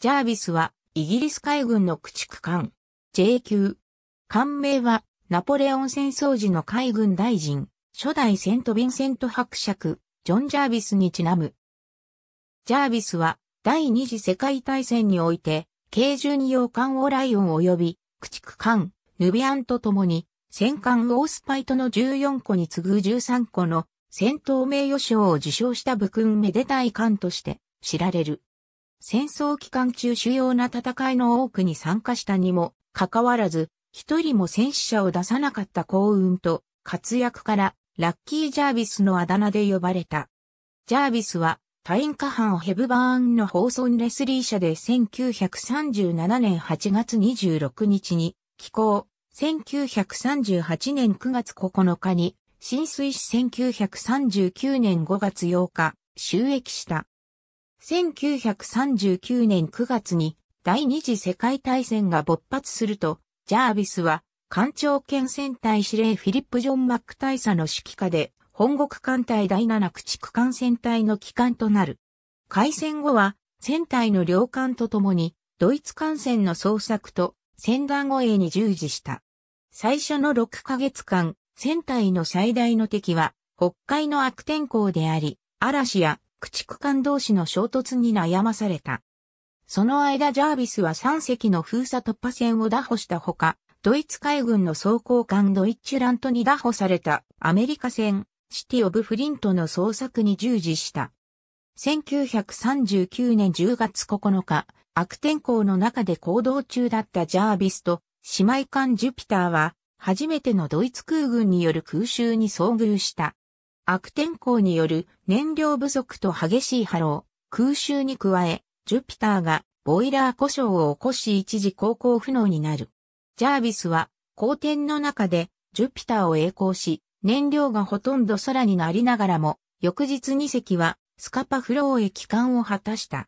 ジャービスは、イギリス海軍の駆逐艦、J 級。艦名は、ナポレオン戦争時の海軍大臣、初代セント・ヴィンセント伯爵、ジョン・ジャービスにちなむ。ジャービスは、第二次世界大戦において、軽巡洋艦オライオン及び、駆逐艦、ヌビアンと共に、戦艦オースパイトの14個に次ぐ13個の戦闘名誉賞を受賞した武勲めでたい艦として知られる。戦争期間中主要な戦いの多くに参加したにも、かかわらず、一人も戦死者を出さなかった幸運と、活躍から、ラッキー・ジャービスのあだ名で呼ばれた。ジャービスは、タインカハン・ヘブバーンの放送レスリー社で1937年8月26日に、寄港、1938年9月9日に、浸水し1939年5月8日、収益した。1939年9月に第二次世界大戦が勃発すると、ジャービスは艦長兼戦隊司令フィリップ・ジョン・マック大佐の指揮下で、本国艦隊第7駆逐艦戦隊の機関となる。開戦後は、戦隊の両艦とともに、ドイツ艦船の捜索と、戦団護衛に従事した。最初の6ヶ月間、戦隊の最大の敵は、北海の悪天候であり、嵐や駆逐艦同士の衝突に悩まされた。その間ジャービスは3隻の封鎖突破船を打破したほか、ドイツ海軍の装甲艦ドイッチュラントに打破されたアメリカ船シティ・オブ・フリントの捜索に従事した。1939年10月9日、悪天候の中で行動中だったジャービスと姉妹艦ジュピターは初めてのドイツ空軍による空襲に遭遇した。悪天候による燃料不足と激しい波浪、空襲に加え、ジュピターがボイラー故障を起こし一時航行不能になる。ジャービスは光天の中でジュピターを栄光し、燃料がほとんど空になりながらも、翌日2隻はスカパフローへ帰還を果たした。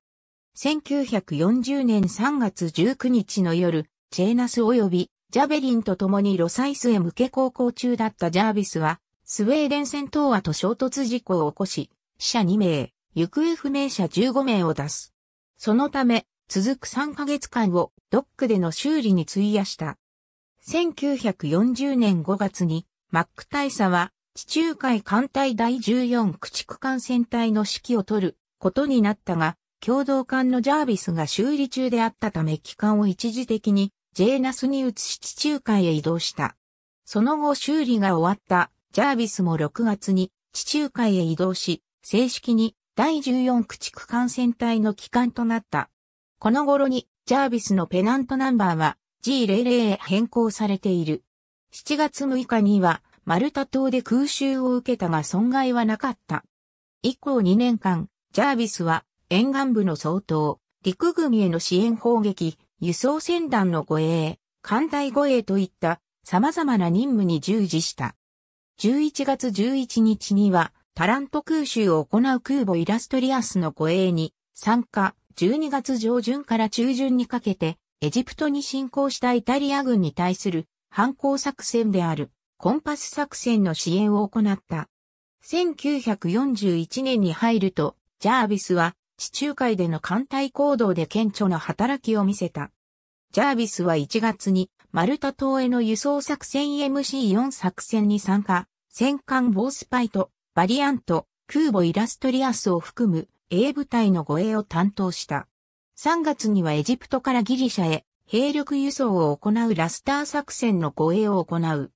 1940年3月19日の夜、チェーナス及びジャベリンと共にロサイスへ向け航行中だったジャービスは、スウェーデン戦闘亜と衝突事故を起こし、死者2名、行方不明者15名を出す。そのため、続く3ヶ月間をドックでの修理に費やした。1940年5月に、マック大佐は、地中海艦隊第14駆逐艦船隊の指揮を取ることになったが、共同艦のジャービスが修理中であったため機関を一時的にジェーナスに移し地中海へ移動した。その後修理が終わったジャービスも6月に地中海へ移動し、正式に第14駆逐艦船隊の機関となった。この頃にジャービスのペナントナンバーは G00 へ変更されている。7月6日にはマルタ島で空襲を受けたが損害はなかった。以降2年間、ジャービスは沿岸部の総統、陸軍への支援砲撃、輸送船団の護衛、艦隊護衛といった様々な任務に従事した。11月11日には、タラント空襲を行う空母イラストリアスの護衛に参加、12月上旬から中旬にかけて、エジプトに侵攻したイタリア軍に対する反抗作戦である、コンパス作戦の支援を行った。1941年に入ると、ジャービスは地中海での艦隊行動で顕著な働きを見せた。ジャービスは1月にマルタ島への輸送作戦 MC4 作戦に参加、戦艦ボースパイとバリアント、空母イラストリアスを含む A 部隊の護衛を担当した。3月にはエジプトからギリシャへ兵力輸送を行うラスター作戦の護衛を行う。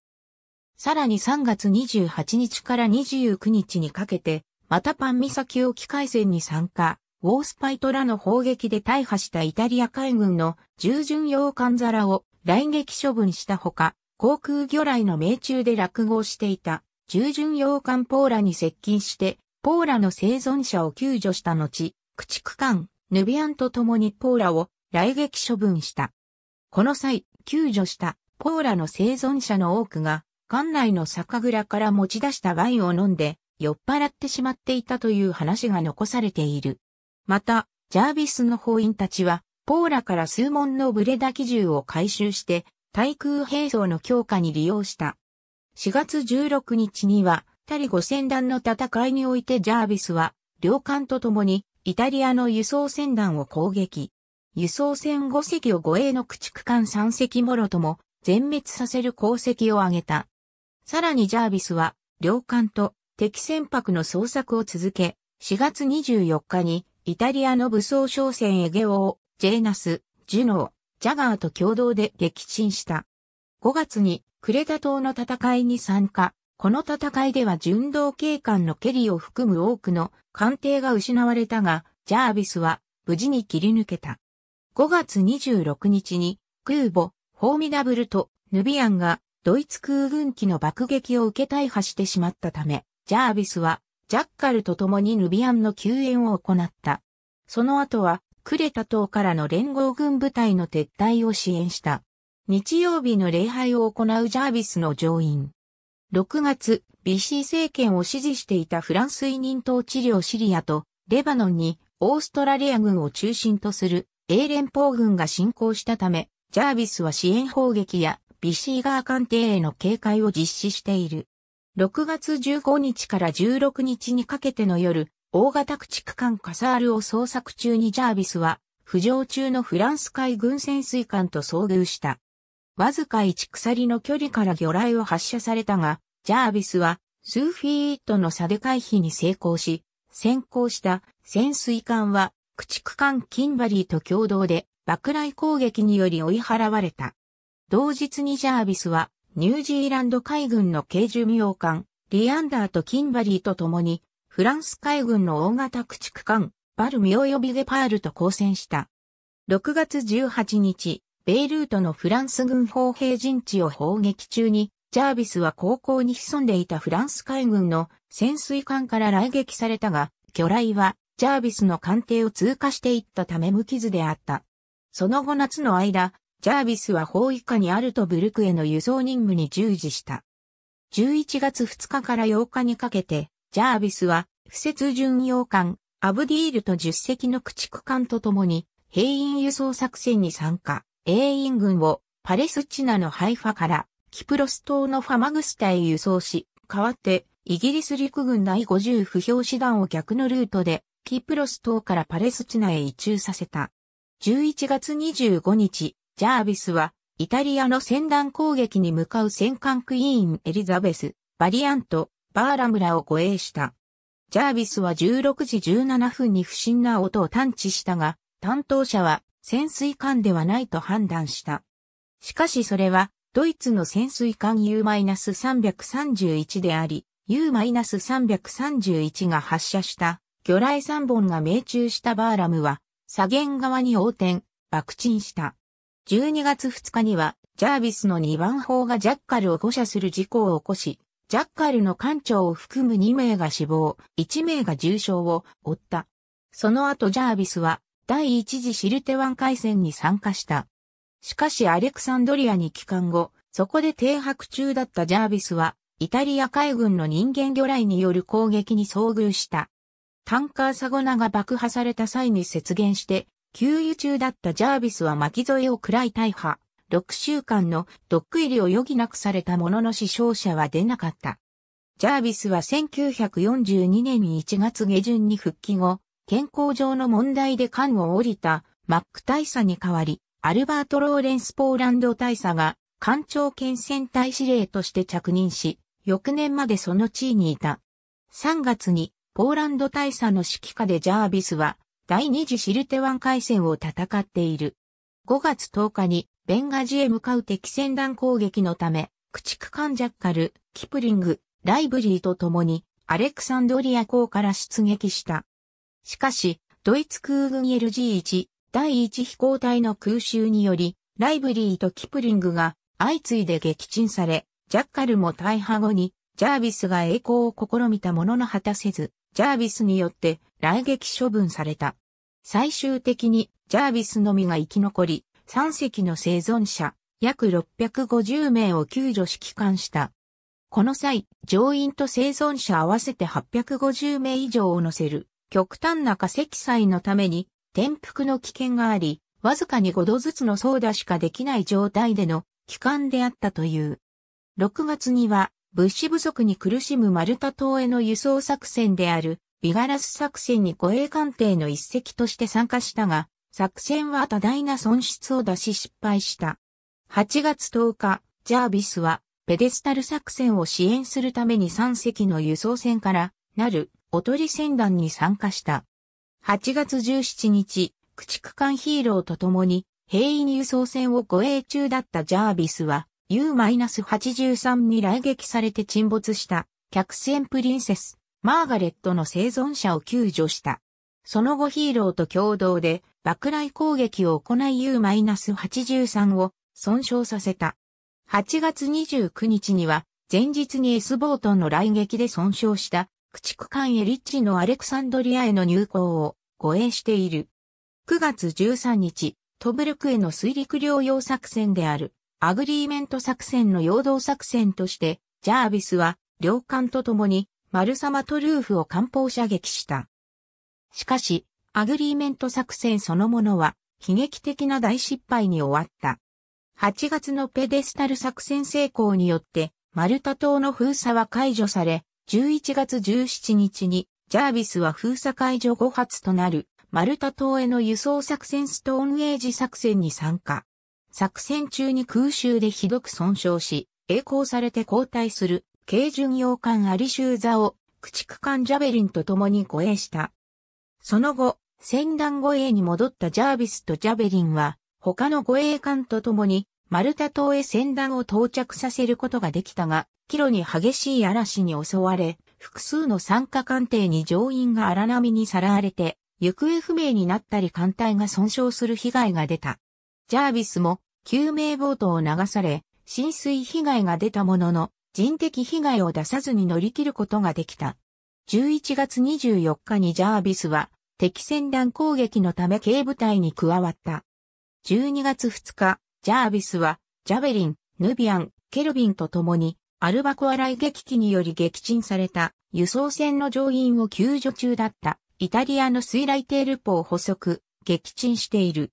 さらに3月28日から29日にかけて、またパン岬沖海戦に参加、ウォースパイトらの砲撃で大破したイタリア海軍の従順洋艦皿を来撃処分したほか、航空魚雷の命中で落合していた。従順洋艦ポーラに接近して、ポーラの生存者を救助した後、駆逐艦、ヌビアンと共にポーラを来撃処分した。この際、救助したポーラの生存者の多くが、艦内の酒蔵から持ち出したワインを飲んで、酔っ払ってしまっていたという話が残されている。また、ジャービスの法員たちは、ポーラから数門のブレダ機銃を回収して、対空兵装の強化に利用した。4月16日には、タリ五船団の戦いにおいてジャービスは、両艦と共に、イタリアの輸送船団を攻撃。輸送船5隻を護衛の駆逐艦3隻もろとも、全滅させる功績を挙げた。さらにジャービスは、両艦と敵船舶の捜索を続け、4月24日に、イタリアの武装商船エゲオを、ジェーナス、ジュノー、ジャガーと共同で撃沈した。5月にクレタ島の戦いに参加。この戦いでは巡道警官のケリを含む多くの艦艇が失われたが、ジャービスは無事に切り抜けた。5月26日に空母、フォーミダブルとヌビアンがドイツ空軍機の爆撃を受け大破してしまったため、ジャービスはジャッカルと共にヌビアンの救援を行った。その後はクレタ島からの連合軍部隊の撤退を支援した。日曜日の礼拝を行うジャービスの上院。6月、ビシー政権を支持していたフランス委任統治領シリアとレバノンにオーストラリア軍を中心とする英連邦軍が侵攻したため、ジャービスは支援砲撃やビシー川官邸への警戒を実施している。6月15日から16日にかけての夜、大型駆逐艦カサールを捜索中にジャービスは、浮上中のフランス海軍潜水艦と遭遇した。わずか1鎖の距離から魚雷を発射されたが、ジャービスは数フィートの差で回避に成功し、先行した潜水艦は駆逐艦キンバリーと共同で爆雷攻撃により追い払われた。同日にジャービスはニュージーランド海軍の軽寿命艦リアンダーとキンバリーと共にフランス海軍の大型駆逐艦バルミ及びゲパールと交戦した。6月18日、ベイルートのフランス軍砲兵陣地を砲撃中に、ジャービスは高校に潜んでいたフランス海軍の潜水艦から来撃されたが、魚雷はジャービスの艦艇を通過していったため無傷であった。その後夏の間、ジャービスは砲以下にあるとブルクへの輸送任務に従事した。11月2日から8日にかけて、ジャービスは、不設巡洋艦、アブディールと10隻の駆逐艦と共に、兵員輸送作戦に参加。英印軍をパレスチナのハイファからキプロス島のファマグスタへ輸送し、代わってイギリス陸軍第50不評師団を逆のルートでキプロス島からパレスチナへ移駐させた。11月25日、ジャービスはイタリアの戦団攻撃に向かう戦艦クイーンエリザベス、バリアント、バーラムラを護衛した。ジャービスは16時17分に不審な音を探知したが、担当者は潜水艦ではないと判断した。しかしそれは、ドイツの潜水艦 U-331 であり、U-331 が発射した魚雷3本が命中したバーラムは、左舷側に横転、爆沈した。12月2日には、ジャービスの2番砲がジャッカルを誤射する事故を起こし、ジャッカルの艦長を含む2名が死亡、1名が重傷を負った。その後ジャービスは第一次シルテ湾海戦に参加した。しかしアレクサンドリアに帰還後、そこで停泊中だったジャービスは、イタリア海軍の人間魚雷による攻撃に遭遇した。タンカーサゴナが爆破された際に雪原して、給油中だったジャービスは巻き添えを喰らい大破。6週間のドック入りを余儀なくされたものの死傷者は出なかった。ジャービスは1942年1月下旬に復帰後、健康上の問題で艦を降りたマック大佐に代わり、アルバート・ローレンス・ポーランド大佐が艦長県戦隊司令として着任し、翌年までその地位にいた。3月にポーランド大佐の指揮下でジャービスは第二次シルテ湾海戦を戦っている。5月10日にベンガジへ向かう敵戦団攻撃のため、駆逐艦ジャッカル、キプリング、ライブリーと共にアレクサンドリア港から出撃した。しかし、ドイツ空軍 LG1 第1飛行隊の空襲により、ライブリーとキプリングが相次いで撃沈され、ジャッカルも大破後に、ジャービスが栄光を試みたものの果たせず、ジャービスによって来撃処分された。最終的にジャービスのみが生き残り、3隻の生存者、約650名を救助し帰還した。この際、乗員と生存者合わせて850名以上を乗せる極端な化石祭のために転覆の危険があり、わずかに5度ずつの操打しかできない状態での帰還であったという。6月には物資不足に苦しむマルタ島への輸送作戦であるビガラス作戦に護衛艦艇の一隻として参加したが、作戦は多大な損失を出し失敗した。8月10日、ジャービスはペデスタル作戦を支援するために3隻の輸送船からなるおとり船団に参加した。8月17日、駆逐艦ヒーローと共に、兵員輸送船を護衛中だったジャービスは、U-83 に来撃されて沈没した客船プリンセス、マーガレットの生存者を救助した。その後ヒーローと共同で爆雷攻撃を行い U-83 を損傷させた。8月29日には前日に S ボートンの来撃で損傷した駆逐艦エリッチのアレクサンドリアへの入港を護衛している。9月13日、トブルクへの水陸両用作戦である、アグリーメント作戦の陽動作戦として、ジャービスは、両艦と共に、マルサマトルーフを艦砲射撃した。しかし、アグリーメント作戦そのものは、悲劇的な大失敗に終わった。8月のペデスタル作戦成功によって、マルタ島の封鎖は解除され、11月17日にジャービスは封鎖解除後発となるマルタ島への輸送作戦ストーンエイジ作戦に参加。作戦中に空襲でひどく損傷し、栄光されて交代する軽巡洋艦アリシューザを駆逐艦ジャベリンと共に護衛した。その後、戦団護衛に戻ったジャービスとジャベリンは、他の護衛艦と共にマルタ島へ船団を到着させることができたが、帰路に激しい嵐に襲われ、複数の参加艦艇に乗員が荒波にさらわれて、行方不明になったり艦隊が損傷する被害が出た。ジャービスも救命ボートを流され、浸水被害が出たものの、人的被害を出さずに乗り切ることができた。11月24日にジャービスは敵船団攻撃のため警部隊に加わった。12月2日、ジャービスは、ジャベリン、ヌビアン、ケルビンと共に、アルバコアライ撃機により撃沈された輸送船の乗員を救助中だったイタリアの水雷テールポを捕捉、撃沈している。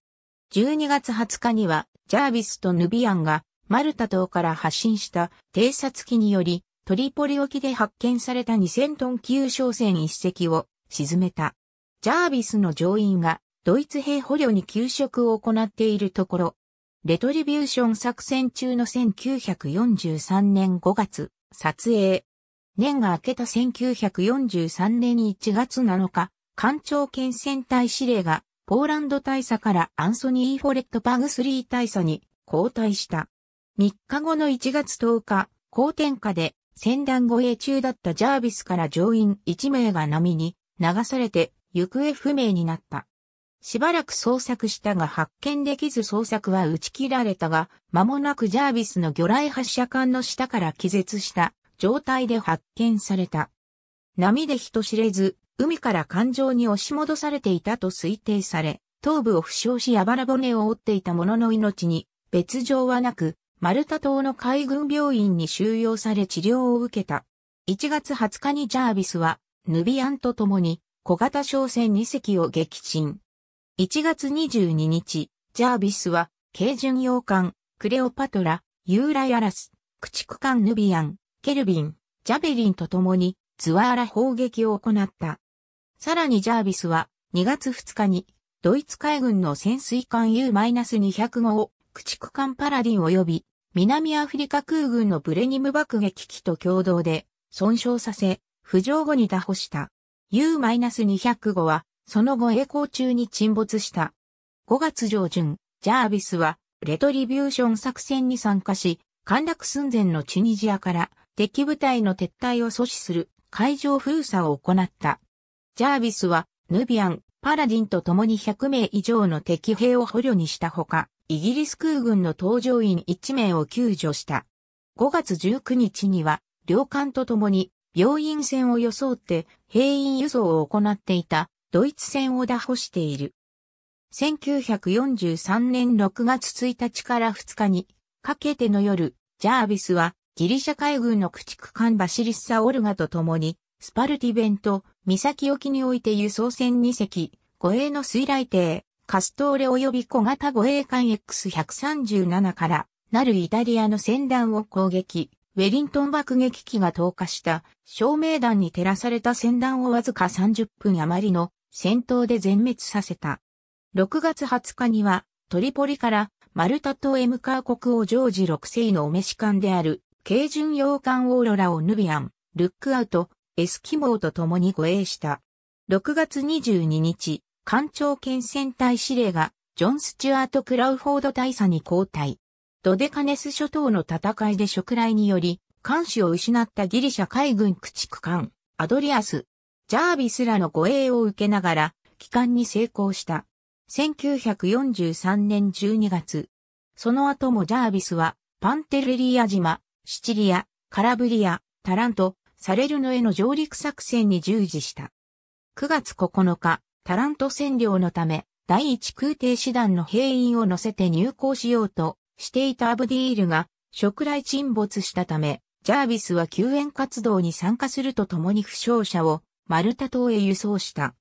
12月20日には、ジャービスとヌビアンがマルタ島から発進した偵察機により、トリポリ沖で発見された2000トン級商船一隻を沈めた。ジャービスの乗員がドイツ兵捕虜に給食を行っているところ、レトリビューション作戦中の1943年5月、撮影。年が明けた1943年1月7日、艦長県戦隊司令が、ポーランド大佐からアンソニー・フォレット・パグスリー大佐に交代した。3日後の1月10日、高天下で、戦団護衛中だったジャービスから乗員1名が波に流されて行方不明になった。しばらく捜索したが発見できず捜索は打ち切られたが、間もなくジャービスの魚雷発射管の下から気絶した状態で発見された。波で人知れず、海から艦上に押し戻されていたと推定され、頭部を負傷しやばら骨を折っていた者のの命に別状はなく、マルタ島の海軍病院に収容され治療を受けた。1月20日にジャービスは、ヌビアンと共に小型商船2隻を撃沈。1月22日、ジャービスは、軽巡洋艦、クレオパトラ、ユーライアラス、駆逐艦ヌビアン、ケルビン、ジャベリンと共に、ツアーラ砲撃を行った。さらにジャービスは、2月2日に、ドイツ海軍の潜水艦 U-200 号を、駆逐艦パラディン及び、南アフリカ空軍のブレニム爆撃機と共同で、損傷させ、浮上後に打破した。U-200 号は、その後栄光中に沈没した。5月上旬、ジャービスは、レトリビューション作戦に参加し、陥落寸前のチュニジアから敵部隊の撤退を阻止する海上封鎖を行った。ジャービスは、ヌビアン、パラディンと共に100名以上の敵兵を捕虜にしたほか、イギリス空軍の搭乗員1名を救助した。5月19日には、両艦と共に病院船を装って兵員輸送を行っていたドイツ戦を打破している。1943年6月1日から2日にかけての夜、ジャービスはギリシャ海軍の駆逐艦バシリッサ・オルガと共に、スパルティベント、岬沖において輸送船2隻、護衛の水雷艇、カストーレ及び小型護衛艦 X137 からなるイタリアの船団を攻撃、ウェリントン爆撃機が投下した照明弾に照らされた船団をわずか30分余りの戦闘で全滅させた。6月20日には、トリポリからマルタ島へ向かう国王ジョージ6世のお召し艦である、軽巡洋艦オーロラをヌビアン、ルックアウト、エスキモーと共に護衛した。6月22日、艦長兼戦隊司令が、ジョン・スチュアート・クラウフォード大佐に交代。ドデカネス諸島の戦いで食雷により、艦首を失ったギリシャ海軍駆逐艦、アドリアス、ジャービスらの護衛を受けながら、帰還に成功した。1943年12月。その後もジャービスは、パンテレリア島、シチリア、カラブリア、タラント、サレルノへの上陸作戦に従事した。9月9日、タラント占領のため、第一空挺師団の兵員を乗せて入港しようとしていたアブディールが、食来沈没したため、ジャービスは救援活動に参加するとともに負傷者をマルタ島へ輸送した。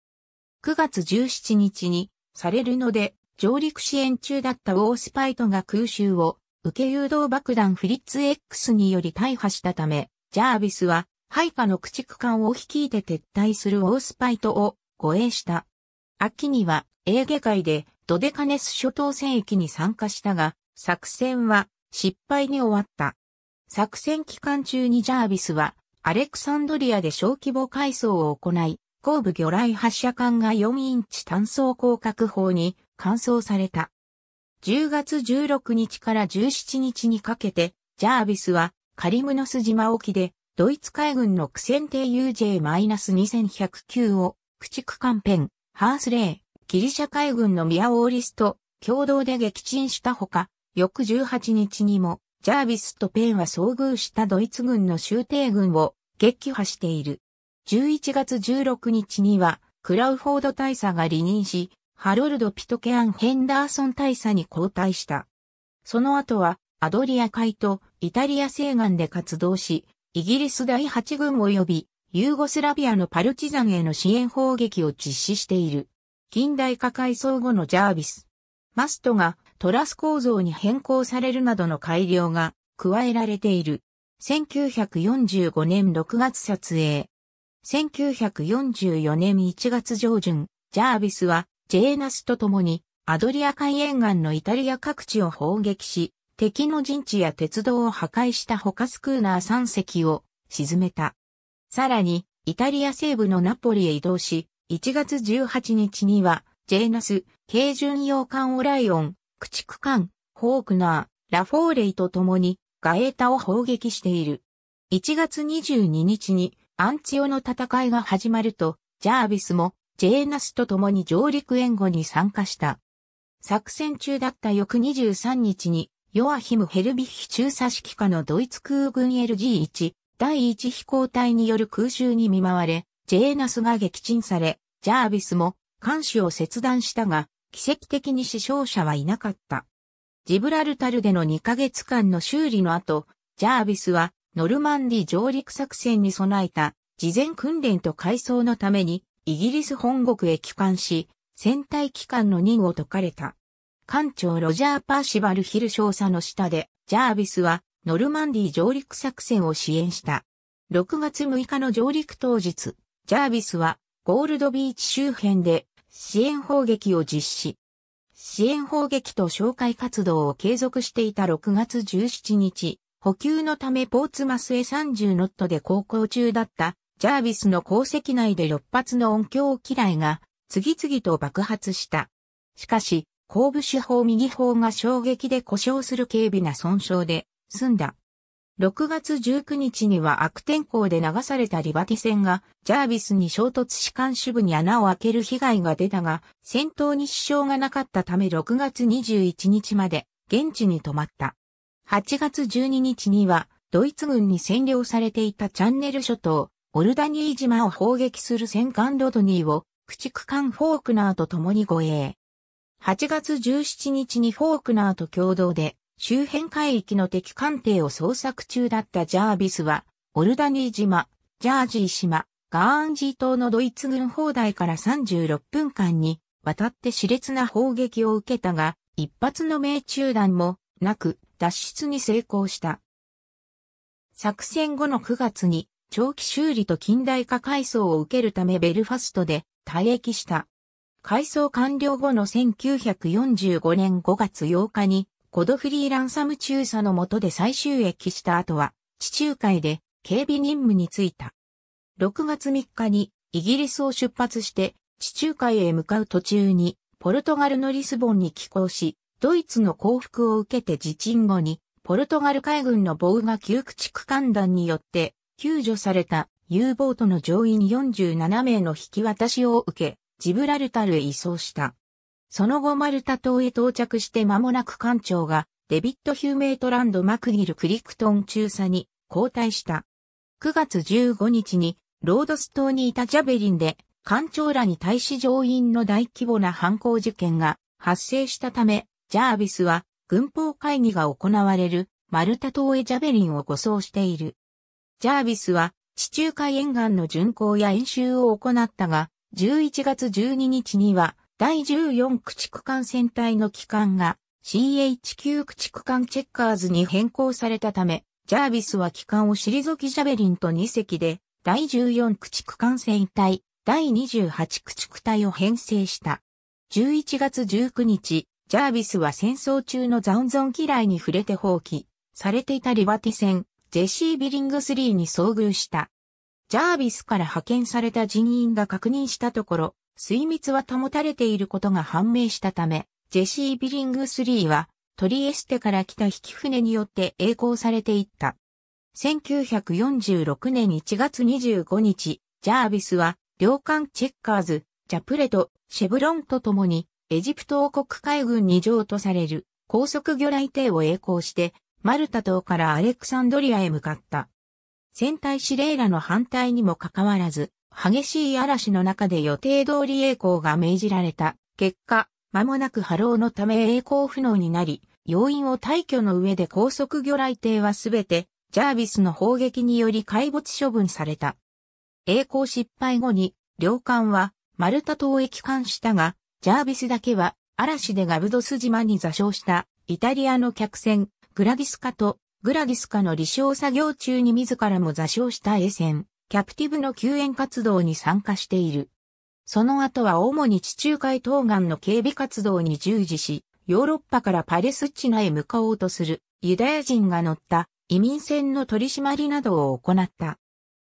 9月17日に、されるので上陸支援中だったウォースパイトが空襲を受け誘導爆弾フリッツ X により大破したため、ジャービスは配下の駆逐艦を率いて撤退するウォースパイトを護衛した。秋にはエーゲ海でドデカネス諸島戦役に参加したが、作戦は失敗に終わった。作戦期間中にジャービスはアレクサンドリアで小規模改装を行い、後部魚雷発射管が4インチ単装広角砲に換装された。10月16日から17日にかけて、ジャービスはカリムノス島沖で、ドイツ海軍の苦戦艇 UJ-2109 を駆逐艦ペン、ハースレイ、ギリシャ海軍のミアオーリスと共同で撃沈したほか、翌18日にもジャービスとペンは遭遇したドイツ軍の集艇軍を撃破している。11月16日には、クラウフォード大佐が離任し、ハロルド・ピトケアン・ヘンダーソン大佐に交代した。その後は、アドリア海とイタリア西岸で活動し、イギリス第8軍及び、ユーゴスラビアのパルチザンへの支援砲撃を実施している。近代化改装後のジャービス。マストがトラス構造に変更されるなどの改良が加えられている。1945年6月撮影。1944年1月上旬、ジャービスはジェーナスと共にアドリア海沿岸のイタリア各地を砲撃し、敵の陣地や鉄道を破壊した他スクーナー3隻を沈めた。さらに、イタリア西部のナポリへ移動し、1月18日には、ジェーナス、軽巡洋艦オライオン、駆逐艦、ホークナー、ラフォーレイと共にガエータを砲撃している。1月22日にアンチオの戦いが始まると、ジャービスもジェーナスと共に上陸援護に参加した。作戦中だった翌23日に、ヨアヒム・ヘルビッヒ中佐指揮下のドイツ空軍 LG1 第1飛行隊による空襲に見舞われ、ジェーナスが撃沈され、ジャービスも艦首を切断したが、奇跡的に死傷者はいなかった。ジブラルタルでの2ヶ月間の修理の後、ジャービスはノルマンディ上陸作戦に備えた事前訓練と改装のためにイギリス本国へ帰還し、戦隊機関の任を解かれた。艦長ロジャー・パーシバル・ヒル少佐の下で、ジャービスはノルマンディ上陸作戦を支援した。6月6日の上陸当日、ジャービスはゴールドビーチ周辺で支援砲撃を実施。支援砲撃と紹介活動を継続していた6月17日、補給のためポーツマスへ30ノットで航行中だったジャービスの鉱石内で6発の音響嫌いが次々と爆発した。しかし、後部手法右方が衝撃で故障する軽微な損傷で済んだ。6月19日には悪天候で流されたリバティ船がジャービスに衝突し官主部に穴を開ける被害が出たが、戦闘に支障がなかったため6月21日まで現地に泊まった。8月12日にはドイツ軍に占領されていたチャンネル諸島、オルダニー島を砲撃する戦艦ロドニーを駆逐艦フォークナーと共に護衛。8月17日にフォークナーと共同で周辺海域の敵艦艇を捜索中だったジャービスは、オルダニー島、ジャージー島、ガーンジー島のドイツ軍砲台から36分間に渡って熾烈な砲撃を受けたが、一発の命中弾もなく脱出に成功した。作戦後の9月に長期修理と近代化改装を受けるためベルファストで退役した。改装完了後の1945年5月8日にコドフリーランサム中佐の下で最終駅した後は、地中海で警備任務に就いた。6月3日にイギリスを出発して地中海へ向かう途中にポルトガルのリスボンに寄港し、ドイツの降伏を受けて自沈後にポルトガル海軍の防が旧駆逐艦団によって救助された U ボートの乗員47名の引き渡しを受け、ジブラルタルへ移送した。その後マルタ島へ到着して間もなく艦長がデビット・ヒューメイトランド・マクギル・クリクトン中佐に交代した。9月15日にロードス島にいたジャベリンで艦長らに対し乗員の大規模な犯行事件が発生したため、ジャービスは軍法会議が行われるマルタ島へジャベリンを護送している。ジャービスは地中海沿岸の巡航や演習を行ったが、11月12日には第14駆逐艦戦隊の機関が CHQ 駆逐艦チェッカーズに変更されたため、ジャービスは機関を退きジャベリンと2隻で、第14駆逐艦戦隊、第28駆逐隊を編成した。11月19日、ジャービスは戦争中の残存嫌いに触れて放棄、されていたリバティ戦、ジェシー・ビリングスリーに遭遇した。ジャービスから派遣された人員が確認したところ、水密は保たれていることが判明したため、ジェシー・ビリング3はトリエステから来た引き船によって栄光されていった。1946年1月25日、ジャービスは、領艦チェッカーズ、ジャプレト、シェブロンと共に、エジプト王国海軍に譲渡される、高速魚雷艇を栄光して、マルタ島からアレクサンドリアへ向かった。戦隊指令らの反対にもかかわらず、激しい嵐の中で予定通り栄光が命じられた。結果、間もなく波浪のため栄光不能になり、要因を退去の上で高速魚雷艇はすべて、ジャービスの砲撃により壊没処分された。栄光失敗後に、領艦は、マルタ島へ帰還したが、ジャービスだけは、嵐でガブドス島に座礁した、イタリアの客船、グラディスカと、グラディスカの離礁作業中に自らも座礁した衛船、キャプティブの救援活動に参加している。その後は主に地中海東岸の警備活動に従事し、ヨーロッパからパレスチナへ向かおうとするユダヤ人が乗った移民船の取り締まりなどを行った。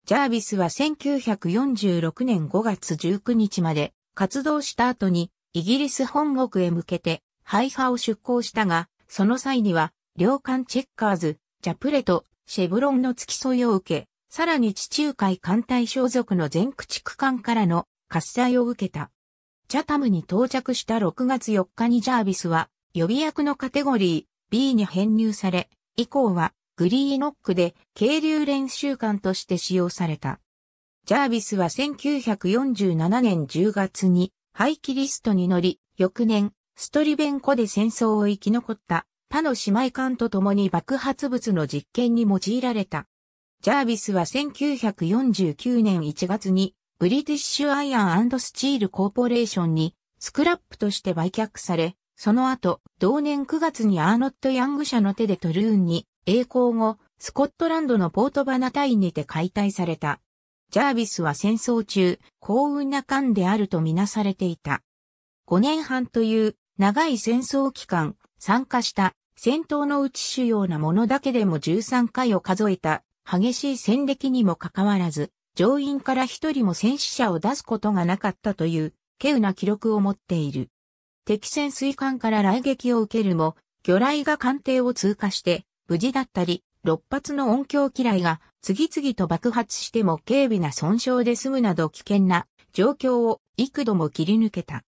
ジャービスは1946年5月19日まで活動した後にイギリス本国へ向けてハイフを出港したが、その際には、領艦チェッカーズ、ジャプレとシェブロンの付き添いを受け、さらに地中海艦隊小属の全駆逐艦からの喝采を受けた。チャタムに到着した6月4日にジャービスは予備役のカテゴリー B に編入され、以降はグリーノックで渓流練習艦として使用された。ジャービスは1947年10月に廃棄リストに乗り、翌年、ストリベンコで戦争を生き残った他の姉妹艦と共に爆発物の実験に用いられた。ジャービスは1949年1月にブリティッシュアイアンスチールコーポレーションにスクラップとして売却され、その後、同年9月にアーノット・ヤング社の手でトルーンに、栄光後、スコットランドのポートバナタインにて解体された。ジャービスは戦争中、幸運な間であるとみなされていた。5年半という長い戦争期間、参加した戦闘のうち主要なものだけでも13回を数えた激しい戦歴にもかかわらず、上院から一人も戦死者を出すことがなかったという、稀有な記録を持っている。敵潜水艦から雷撃を受けるも、魚雷が艦艇を通過して、無事だったり、6発の音響機雷が次々と爆発しても軽微な損傷で済むなど危険な状況を幾度も切り抜けた。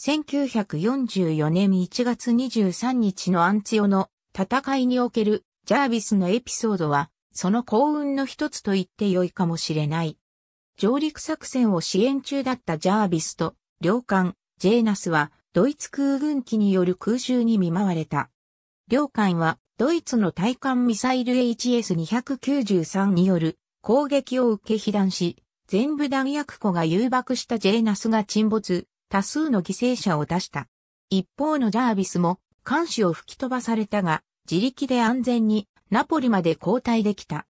1944年1月23日のアンツヨの戦いにおけるジャービスのエピソードはその幸運の一つと言って良いかもしれない。上陸作戦を支援中だったジャービスと領艦ジェーナスはドイツ空軍機による空襲に見舞われた。領艦はドイツの対艦ミサイル HS293 による攻撃を受け被弾し、全部弾薬庫が誘爆したジェーナスが沈没、多数の犠牲者を出した。一方のジャービスも、艦首を吹き飛ばされたが、自力で安全にナポリまで交代できた。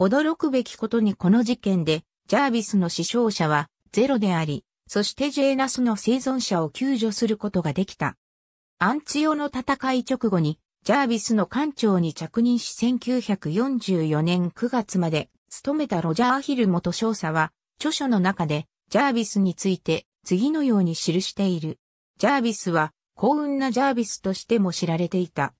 驚くべきことにこの事件で、ジャービスの死傷者はゼロであり、そしてジェーナスの生存者を救助することができた。アンツヨの戦い直後に、ジャービスの艦長に着任し1944年9月まで勤めたロジャー・ヒル元少佐は、著書の中で、ジャービスについて次のように記している。ジャービスは幸運なジャービスとしても知られていた。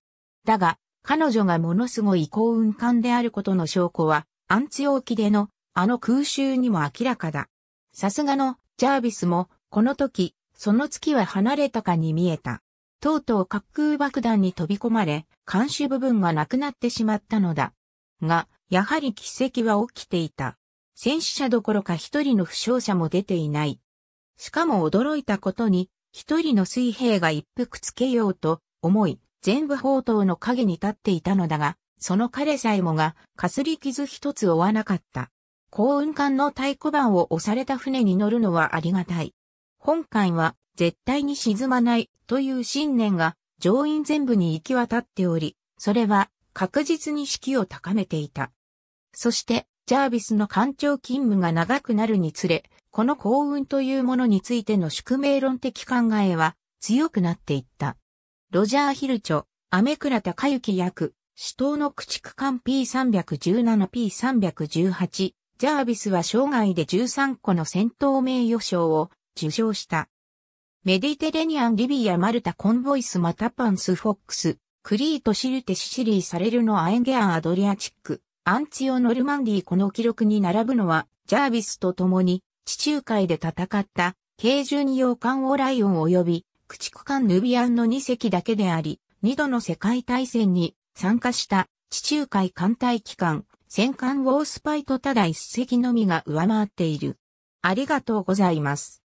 だが、彼女がものすごい幸運感であることの証拠は、アンツオーキでの、あの空襲にも明らかだ。さすがの、ジャービスも、この時、その月は離れたかに見えた。とうとう滑空爆弾に飛び込まれ、監視部分がなくなってしまったのだ。が、やはり奇跡は起きていた。戦死者どころか一人の負傷者も出ていない。しかも驚いたことに、一人の水兵が一服つけようと思い、全部宝刀の影に立っていたのだが、その彼さえもが、かすり傷一つ負わなかった。幸運艦の太鼓板を押された船に乗るのはありがたい。本艦は絶対に沈まないという信念が乗員全部に行き渡っており、それは確実に士気を高めていた。そして、ジャービスの艦長勤務が長くなるにつれ、この幸運というものについての宿命論的考えは強くなっていった。ロジャー・ヒルチョ、アメクラタカユキ役、死闘の駆逐艦 P317P318、ジャービスは生涯で13個の戦闘名誉賞を受賞した。メディテレニアン・リビア・マルタ・コンボイス・マタパンス・フォックス、クリート・シルテ・シシリー・サレルのアエンゲア・アドリアチック、アンツヨ・オ・ノルマンディこの記録に並ぶのは、ジャービスと共に地中海で戦った、軽巡洋艦オライオン及び駆逐艦ヌビアンの2隻だけであり、2度の世界大戦に参加した地中海艦隊機関、戦艦ウォースパイとただ1隻のみが上回っている。ありがとうございます。